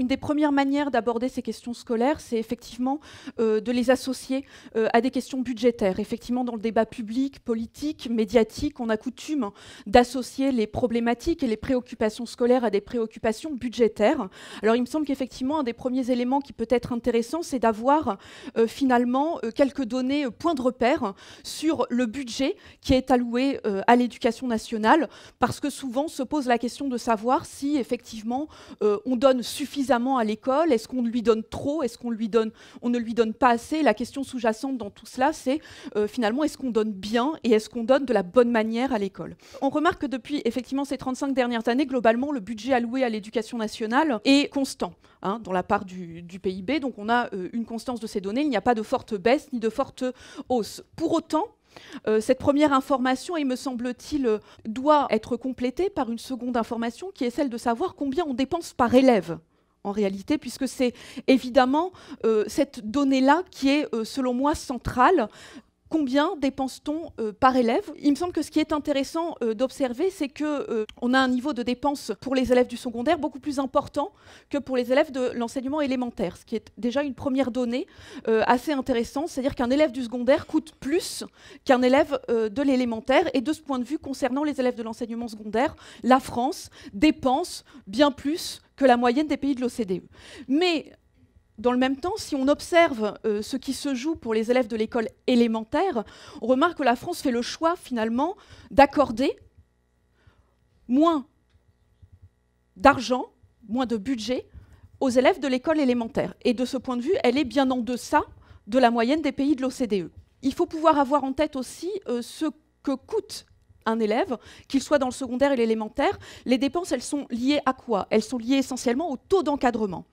une des premières manières d'aborder ces questions scolaires, c'est effectivement euh, de les associer euh, à des questions budgétaires. Effectivement, dans le débat public, politique, médiatique, on a coutume d'associer les problématiques et les préoccupations scolaires à des préoccupations budgétaires. Alors, il me semble qu'effectivement, un des premiers éléments qui peut être intéressant, c'est d'avoir euh, finalement quelques données, points de repère sur le budget qui est alloué à l'éducation nationale, parce que souvent se pose la question de savoir si effectivement on donne suffisamment à l'école Est-ce qu'on lui donne trop Est-ce qu'on lui donne, on ne lui donne pas assez La question sous-jacente dans tout cela, c'est euh, finalement est-ce qu'on donne bien et est-ce qu'on donne de la bonne manière à l'école On remarque que depuis effectivement ces 35 dernières années, globalement, le budget alloué à l'éducation nationale est constant hein, dans la part du, PIB. Donc on a euh, une constance de ces données. Il n'y a pas de forte baisse ni de forte hausse. Pour autant, euh, cette première information, il me semble-t-il, doit être complétée par une seconde information qui est celle de savoir combien on dépense par élève en réalité, puisque c'est évidemment euh, cette donnée-là qui est, euh, selon moi, centrale. Combien dépense-t-on euh, par élève Il me semble que ce qui est intéressant d'observer, c'est que on a un niveau de dépense pour les élèves du secondaire beaucoup plus important que pour les élèves de l'enseignement élémentaire, ce qui est déjà une première donnée assez intéressante, c'est-à-dire qu'un élève du secondaire coûte plus qu'un élève de l'élémentaire. Et de ce point de vue, concernant les élèves de l'enseignement secondaire, la France dépense bien plus que la moyenne des pays de l'OCDE. Mais dans le même temps, si on observe euh, ce qui se joue pour les élèves de l'école élémentaire, on remarque que la France fait le choix finalement d'accorder moins d'argent, moins de budget aux élèves de l'école élémentaire. Et de ce point de vue, elle est bien en deçà de la moyenne des pays de l'OCDE. Il faut pouvoir avoir en tête aussi euh, ce que coûte un élève, qu'il soit dans le secondaire et l'élémentaire, les dépenses, elles sont liées à quoi Elles sont liées essentiellement au taux d'encadrement.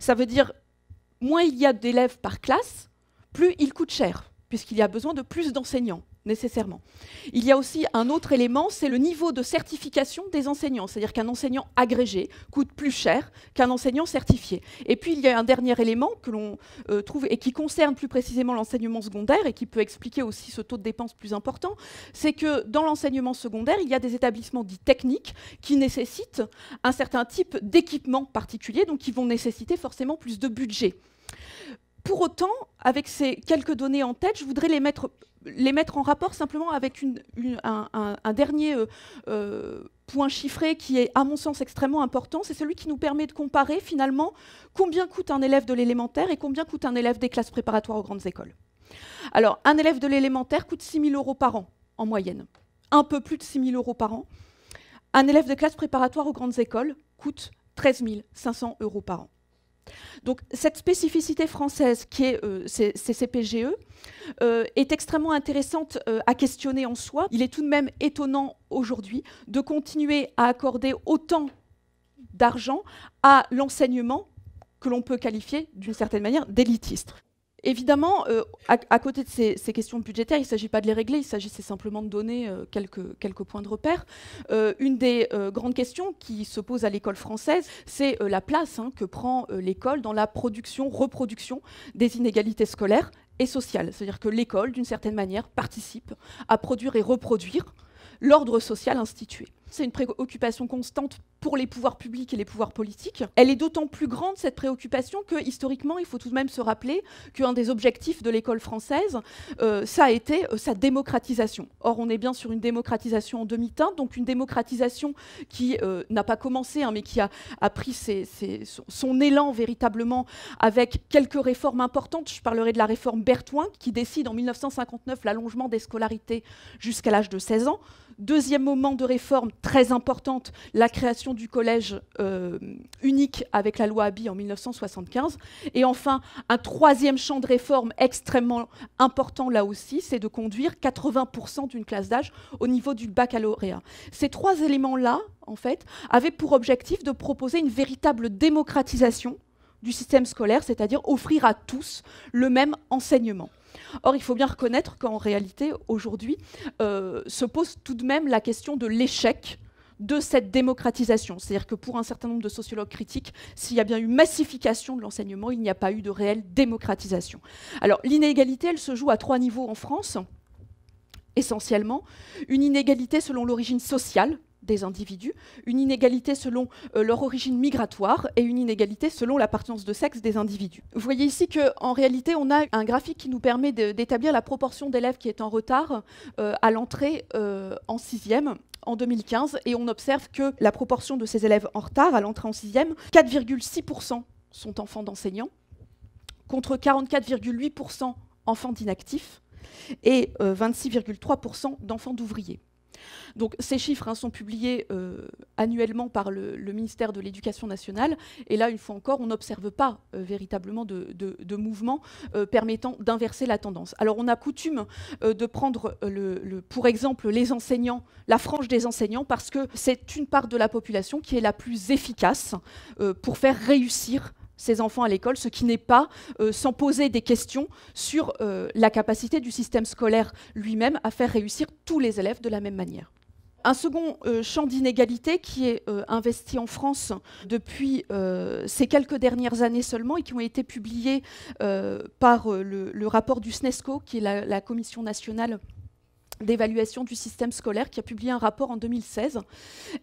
Ça veut dire, moins il y a d'élèves par classe, plus il coûte cher, puisqu'il y a besoin de plus d'enseignants nécessairement. Il y a aussi un autre élément, c'est le niveau de certification des enseignants, c'est-à-dire qu'un enseignant agrégé coûte plus cher qu'un enseignant certifié. Et puis il y a un dernier élément que l'on euh, trouve et qui concerne plus précisément l'enseignement secondaire et qui peut expliquer aussi ce taux de dépenses plus important, c'est que dans l'enseignement secondaire, il y a des établissements dits techniques qui nécessitent un certain type d'équipement particulier, donc qui vont nécessiter forcément plus de budget. Pour autant, avec ces quelques données en tête, je voudrais les mettre les mettre en rapport simplement avec un, un, dernier euh, euh, point chiffré qui est, à mon sens, extrêmement important, c'est celui qui nous permet de comparer finalement combien coûte un élève de l'élémentaire et combien coûte un élève des classes préparatoires aux grandes écoles. Alors, un élève de l'élémentaire coûte 6 000 euros par an, en moyenne. Un peu plus de 6 000 euros par an. Un élève de classe préparatoire aux grandes écoles coûte 13 500 euros par an. Donc cette spécificité française qui est CCPGE euh, ces, e, euh, est extrêmement intéressante euh, à questionner en soi. Il est tout de même étonnant aujourd'hui de continuer à accorder autant d'argent à l'enseignement que l'on peut qualifier d'une certaine manière d'élitiste. Évidemment, euh, à, côté de ces, questions budgétaires, il ne s'agit pas de les régler, il s'agit simplement de donner euh, quelques, points de repère. Euh, une des grandes questions qui se posent à l'école française, c'est la place hein, que prend l'école dans la production, reproduction des inégalités scolaires et sociales. C'est-à-dire que l'école, d'une certaine manière, participe à produire et reproduire l'ordre social institué c'est une préoccupation constante pour les pouvoirs publics et les pouvoirs politiques. Elle est d'autant plus grande, cette préoccupation, que historiquement, il faut tout de même se rappeler qu'un des objectifs de l'école française, euh, ça a été euh, sa démocratisation. Or, on est bien sur une démocratisation en demi-teinte, donc une démocratisation qui euh, n'a pas commencé, hein, mais qui a, pris son, élan véritablement avec quelques réformes importantes. Je parlerai de la réforme Bertouin, qui décide en 1959 l'allongement des scolarités jusqu'à l'âge de 16 ans. Deuxième moment de réforme très importante, la création du collège euh, unique avec la loi Abi en 1975. Et enfin, un troisième champ de réforme extrêmement important là aussi, c'est de conduire 80% d'une classe d'âge au niveau du baccalauréat. Ces trois éléments-là, en fait, avaient pour objectif de proposer une véritable démocratisation du système scolaire, c'est-à-dire offrir à tous le même enseignement. Or, il faut bien reconnaître qu'en réalité, aujourd'hui, euh, se pose tout de même la question de l'échec de cette démocratisation. C'est-à-dire que pour un certain nombre de sociologues critiques, s'il y a bien eu massification de l'enseignement, il n'y a pas eu de réelle démocratisation. Alors l'inégalité, elle se joue à trois niveaux en France, essentiellement. Une inégalité selon l'origine sociale, des individus, une inégalité selon euh, leur origine migratoire et une inégalité selon l'appartenance de sexe des individus. Vous voyez ici qu'en réalité, on a un graphique qui nous permet d'établir la proportion d'élèves qui est en retard euh, à l'entrée euh, en sixième en 2015 et on observe que la proportion de ces élèves en retard à l'entrée en sixième, 4,6% sont enfants d'enseignants contre 44,8% enfants d'inactifs et 26,3% d'enfants d'ouvriers. Donc ces chiffres hein, sont publiés euh, annuellement par le, ministère de l'Éducation nationale. Et là, une fois encore, on n'observe pas euh, véritablement de, mouvement euh, permettant d'inverser la tendance. Alors on a coutume de prendre pour exemple les enseignants, la frange des enseignants, parce que c'est une part de la population qui est la plus efficace pour faire réussir ses enfants à l'école, ce qui n'est pas euh, sans poser des questions sur euh, la capacité du système scolaire lui-même à faire réussir tous les élèves de la même manière. Un second euh, champ d'inégalité qui est investi en France depuis ces quelques dernières années seulement et qui ont été publiés par le, rapport du SNESCO, qui est la, la Commission nationale d'évaluation du système scolaire qui a publié un rapport en 2016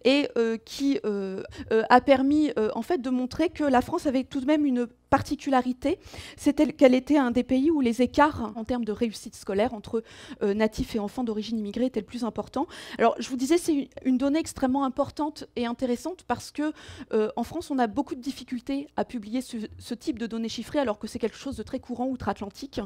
et euh, qui euh, euh, a permis en fait de montrer que la France avait tout de même une particularité, c'était qu'elle était un des pays où les écarts en termes de réussite scolaire entre natifs et enfants d'origine immigrée étaient le plus important. Alors je vous disais c'est une donnée extrêmement importante et intéressante parce que en France on a beaucoup de difficultés à publier ce, type de données chiffrées alors que c'est quelque chose de très courant outre-Atlantique.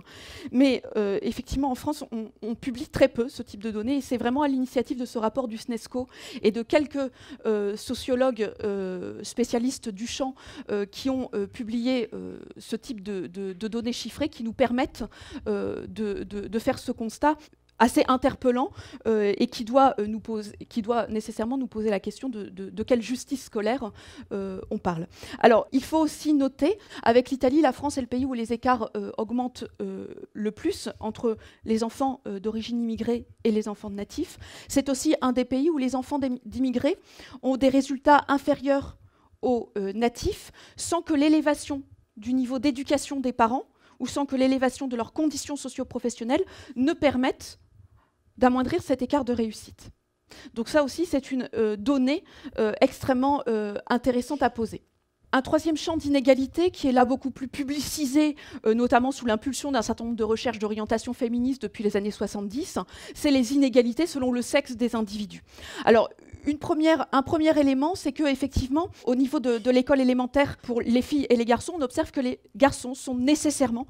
Mais effectivement en France on publie très peu ce type de données. Et c'est vraiment à l'initiative de ce rapport du SNESCO et de quelques euh, sociologues euh, spécialistes du champ euh, qui ont publié ce type de, données chiffrées qui nous permettent de faire ce constat assez interpellant euh, et qui doit, euh, nous qui doit nécessairement nous poser la question de, quelle justice scolaire euh, on parle. Alors, il faut aussi noter, avec l'Italie, la France est le pays où les écarts augmentent le plus entre les enfants d'origine immigrée et les enfants natifs. C'est aussi un des pays où les enfants d'immigrés ont des résultats inférieurs aux natifs sans que l'élévation du niveau d'éducation des parents ou sans que l'élévation de leurs conditions socio-professionnelles ne permette d'amoindrir cet écart de réussite. Donc ça aussi, c'est une euh, donnée euh, extrêmement euh, intéressante à poser. Un troisième champ d'inégalité qui est là beaucoup plus publicisé, notamment sous l'impulsion d'un certain nombre de recherches d'orientation féministe depuis les années 70, c'est les inégalités selon le sexe des individus. Alors, une un premier élément, c'est que effectivement, au niveau de l'école élémentaire pour les filles et les garçons, on observe que les garçons sont nécessairement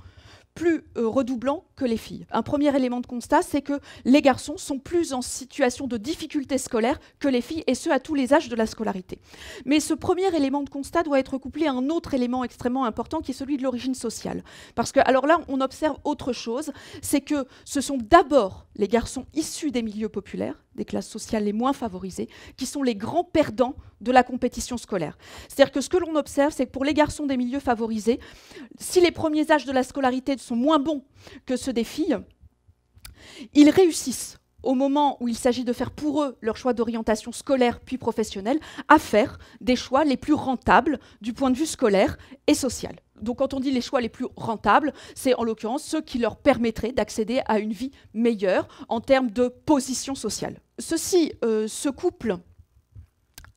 plus euh, redoublant que les filles. Un premier élément de constat, c'est que les garçons sont plus en situation de difficulté scolaire que les filles, et ce, à tous les âges de la scolarité. Mais ce premier élément de constat doit être couplé à un autre élément extrêmement important, qui est celui de l'origine sociale. Parce que, alors là, on observe autre chose, c'est que ce sont d'abord les garçons issus des milieux populaires, des classes sociales les moins favorisées, qui sont les grands perdants de la compétition scolaire. C'est-à-dire que ce que l'on observe, c'est que pour les garçons des milieux favorisés, si les premiers âges de la scolarité sont moins bons que ceux des filles, ils réussissent au moment où il s'agit de faire pour eux leur choix d'orientation scolaire puis professionnelle, à faire des choix les plus rentables du point de vue scolaire et social donc quand on dit les choix les plus rentables, c'est en l'occurrence ceux qui leur permettraient d'accéder à une vie meilleure en termes de position sociale. Ceci, se euh, couple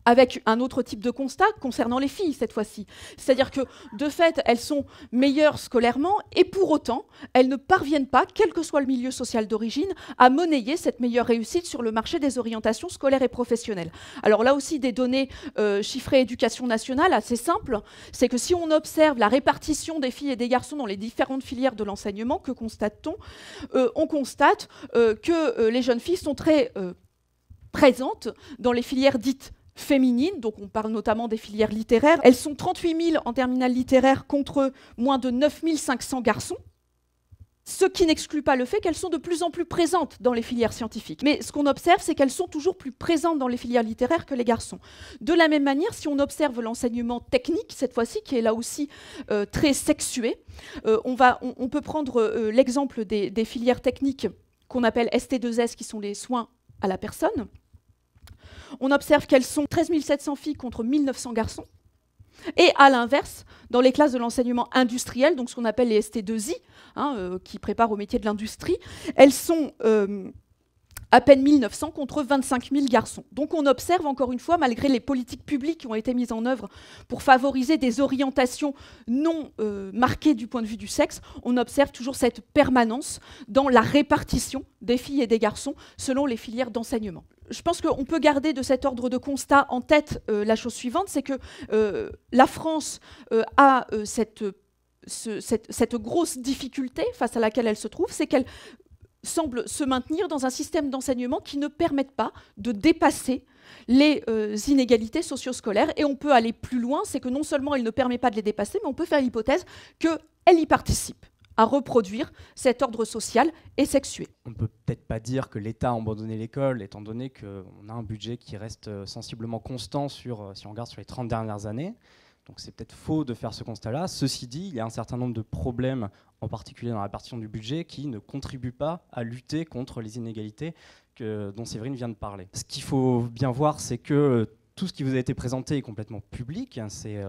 avec un autre type de constat concernant les filles cette fois-ci. C'est-à-dire que de fait, elles sont meilleures scolairement et pour autant, elles ne parviennent pas, quel que soit le milieu social d'origine, à monnayer cette meilleure réussite sur le marché des orientations scolaires et professionnelles. Alors là aussi, des données euh, chiffrées éducation nationale assez simples, c'est que si on observe la répartition des filles et des garçons dans les différentes filières de l'enseignement, que constate-t-on euh, On constate euh, que les jeunes filles sont très présentes dans les filières dites féminines, donc on parle notamment des filières littéraires. Elles sont 38 000 en terminale littéraire contre moins de 9 500 garçons. Ce qui n'exclut pas le fait qu'elles sont de plus en plus présentes dans les filières scientifiques. Mais ce qu'on observe, c'est qu'elles sont toujours plus présentes dans les filières littéraires que les garçons. De la même manière, si on observe l'enseignement technique, cette fois-ci, qui est là aussi euh, très sexué, euh, on, va, on, peut prendre euh, l'exemple des, des filières techniques qu'on appelle ST2S, qui sont les soins à la personne on observe qu'elles sont 13 700 filles contre 1900 garçons. Et à l'inverse, dans les classes de l'enseignement industriel, donc ce qu'on appelle les ST2I, hein, euh, qui préparent au métier de l'industrie, elles sont euh, à peine 1900 contre 25 000 garçons. Donc on observe encore une fois, malgré les politiques publiques qui ont été mises en œuvre pour favoriser des orientations non euh, marquées du point de vue du sexe, on observe toujours cette permanence dans la répartition des filles et des garçons selon les filières d'enseignement je pense qu'on peut garder de cet ordre de constat en tête euh, la chose suivante, c'est que euh, la France euh, a cette, grosse difficulté face à laquelle elle se trouve, c'est qu'elle semble se maintenir dans un système d'enseignement qui ne permette pas de dépasser les inégalités socio-scolaires. Et on peut aller plus loin, c'est que non seulement elle ne permet pas de les dépasser, mais on peut faire l'hypothèse qu'elle y participe à reproduire cet ordre social et sexué. On ne peut peut-être pas dire que l'État a abandonné l'école, étant donné qu'on a un budget qui reste euh, sensiblement constant sur, euh, si on regarde sur les 30 dernières années. Donc c'est peut-être faux de faire ce constat-là. Ceci dit, il y a un certain nombre de problèmes, en particulier dans la partition du budget, qui ne contribuent pas à lutter contre les inégalités que, dont Séverine vient de parler. Ce qu'il faut bien voir, c'est que euh, tout ce qui vous a été présenté est complètement public. C'est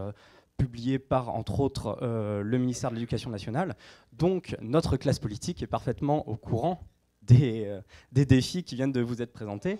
publié par, entre autres, euh, le ministère de l'Éducation nationale. Donc, notre classe politique est parfaitement au courant des euh, défis qui viennent de vous être présentés.